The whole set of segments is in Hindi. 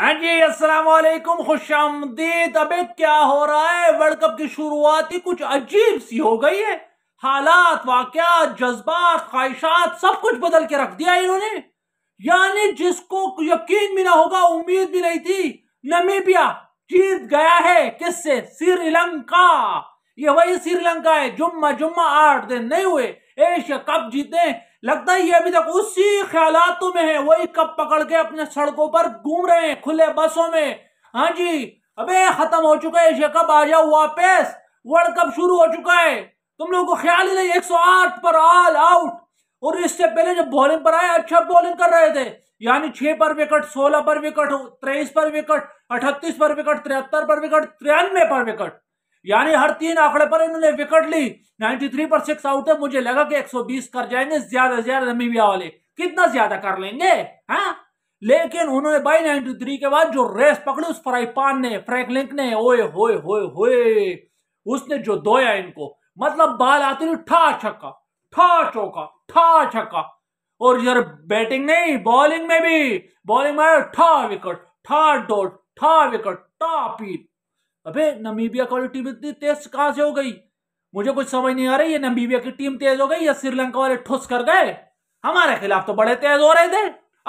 हाँ जी असलम खुश आमदीद अबे क्या हो रहा है वर्ल्ड कप की शुरुआत ही कुछ अजीब सी हो गई है हालात वाकयात जज्बात ख्वाहिशात सब कुछ बदल के रख दिया इन्होंने यानी जिसको यकीन भी ना होगा उम्मीद भी नहीं थी नमीबिया जीत गया है किससे श्रीलंका ये वही श्रीलंका है जुम्मा जुम्मा आठ दिन नहीं हुए एशिया कप जीते लगता है ये अभी तक उसी ख्यालातों में है वही कप पकड़ के अपने सड़कों पर घूम रहे हैं खुले बसों में हाँ जी अबे खत्म हो चुका है एशिया कप आ जाओ वापस वर्ल्ड कप शुरू हो चुका है तुम लोगों को ख्याल ही नहीं 108 पर ऑल आउट और इससे पहले जब बॉलिंग पर आए अच्छा बॉलिंग कर रहे थे यानी छह पर विकेट सोलह पर विकेट तेईस पर विकेट अठतीस पर विकेट तिहत्तर पर विकेट तिरानवे पर विकेट यानी हर तीन आंकड़े पर इन्होंने विकेट ली 93 पर सिक्स आउट है मुझे लगा कि 120 कर जाएंगे ज्यादा ज्यादा नमीबिया वाले कितना ज्यादा कर लेंगे हा? लेकिन उन्होंने बाई थ्री के बाद जो रेस पकड़ी उस फ्राईपान ने फ्रैंकलिंक ने ओए होए होए होए उसने जो दोया इनको मतलब बाल आती रही ठा छक्का ठा चौका ठा छक्का और यार बैटिंग नहीं बॉलिंग में भी बॉलिंग में ठा विकेट ठा डोट ठा विकेट ठा पीट अबे नमीबिया वाली टीम इतनी तेज कहां से हो गई मुझे कुछ समझ नहीं आ रही ये नमीबिया की टीम तेज हो गई या श्रीलंका वाले ठुस कर गए हमारे खिलाफ तो बड़े तेज हो रहे थे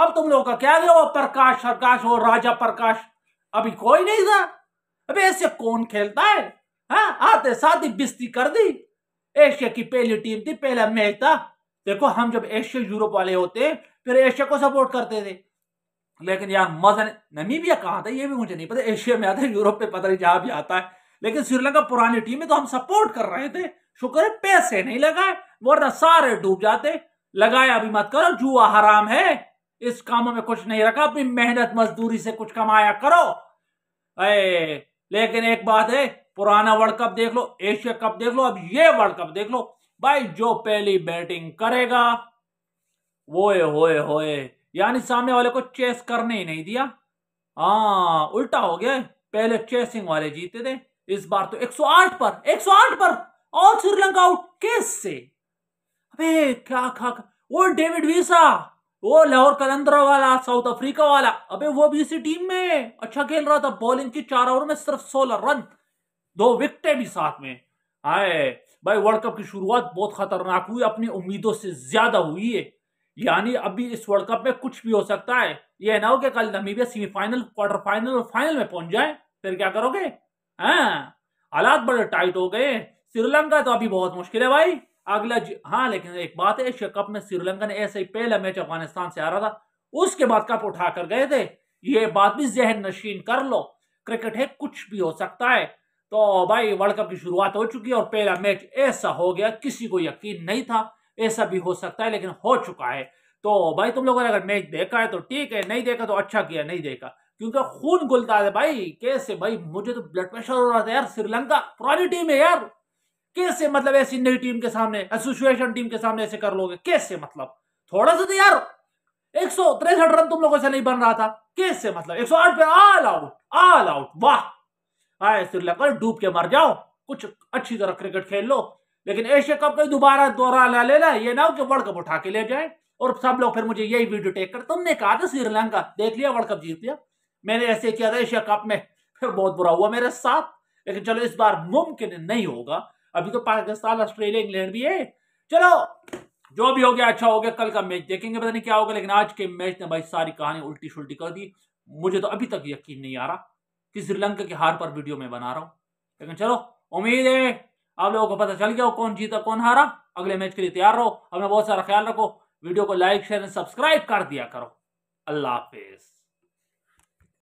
अब तुम लोगों का क्या वो प्रकाश प्रकाश और राजा प्रकाश अभी कोई नहीं था अबे ऐसे कौन खेलता है हाँ आते साथ ही बिस्ती कर दी एशिया की पहली टीम थी पहला मैच था देखो हम जब एशिया यूरोप वाले होते फिर एशिया को सपोर्ट करते थे लेकिन यार मदन नमीबिया कहाँ था ये भी मुझे नहीं पता एशिया में आता है यूरोप पे पता नहीं जहाँ भी आता है लेकिन श्रीलंका पुरानी टीम है तो हम सपोर्ट कर रहे थे शुक्र है पैसे नहीं लगाए वरना सारे डूब जाते लगाए अभी मत करो जुआ हराम है इस कामों में कुछ नहीं रखा अपनी मेहनत मजदूरी से कुछ कमाया करो अरे लेकिन एक बात है पुराना वर्ल्ड कप देख लो एशिया कप देख लो अब ये वर्ल्ड कप देख लो भाई जो पहली बैटिंग करेगा वो होए होए यानी सामने वाले को चेस करने ही नहीं दिया हाँ उल्टा हो गया पहले चेसिंग वाले जीते थे इस बार तो 108 पर 108 पर ऑल श्रीलंका आउट किस से अबे क्या खा वो डेविड वीसा वो लाहौर कलंदर वाला साउथ अफ्रीका वाला अबे वो भी इसी टीम में अच्छा खेल रहा था बॉलिंग की चार ओवर में सिर्फ सोलह रन दो विकटे भी साथ में आए भाई वर्ल्ड कप की शुरुआत बहुत खतरनाक हुई अपनी उम्मीदों से ज्यादा हुई है यानी अभी इस वर्ल्ड कप में कुछ भी हो सकता है ये ना हो कि कल नमीबिया सेमीफाइनल क्वार्टर फाइनल और फाइनल में पहुंच जाए फिर क्या करोगे हाँ, हालात बड़े टाइट हो गए श्रीलंका तो अभी बहुत मुश्किल है भाई अगला हाँ लेकिन एक बात है एशिया कप में श्रीलंका ने ऐसे ही पहला मैच अफगानिस्तान से आ रहा था उसके बाद कप उठा कर गए थे ये बात भी जहन नशीन कर लो क्रिकेट है कुछ भी हो सकता है तो भाई वर्ल्ड कप की शुरुआत हो चुकी है और पहला मैच ऐसा हो गया किसी को यकीन नहीं था ऐसा भी हो सकता है लेकिन हो चुका है तो भाई तुम लोगों ने अगर मैच देखा है तो ठीक है नहीं देखा तो अच्छा किया नहीं देखा क्योंकि खून गुलता है भाई कैसे भाई मुझे तो ब्लड प्रेशर हो रहा था यार श्रीलंका पुरानी टीम है यार कैसे मतलब ऐसी नई टीम के सामने एसोसिएशन टीम के सामने ऐसे कर लोगे कैसे मतलब थोड़ा सा तो यार एक सौ तिरसठ रन तुम लोगों से नहीं बन रहा था कैसे मतलब एक सौ आठ पे ऑल आउट ऑल आउट वाह आए श्रीलंका डूब के मर जाओ कुछ अच्छी तरह क्रिकेट खेल लो लेकिन एशिया कप का दोबारा दौरा ला लेना ये ना हो कि वर्ल्ड कप उठा के ले जाए और सब लोग फिर मुझे यही वीडियो टेक कर तुमने कहा था श्रीलंका देख लिया वर्ल्ड कप जीत लिया मैंने ऐसे किया था एशिया कप में फिर बहुत बुरा हुआ मेरे साथ लेकिन चलो इस बार मुमकिन नहीं होगा अभी तो पाकिस्तान ऑस्ट्रेलिया इंग्लैंड भी है चलो जो भी हो गया अच्छा हो गया कल का मैच देखेंगे पता नहीं क्या होगा लेकिन आज के मैच ने भाई सारी कहानी उल्टी शुल्टी कर दी मुझे तो अभी तक यकीन नहीं आ रहा कि श्रीलंका की हार पर वीडियो मैं बना रहा हूं लेकिन चलो उम्मीद है आप लोगों को पता चल गया हो कौन जीता कौन हारा अगले मैच के लिए तैयार रहो अपना बहुत सारा ख्याल रखो वीडियो को लाइक शेयर एंड सब्सक्राइब कर दिया करो अल्लाह हाफिज़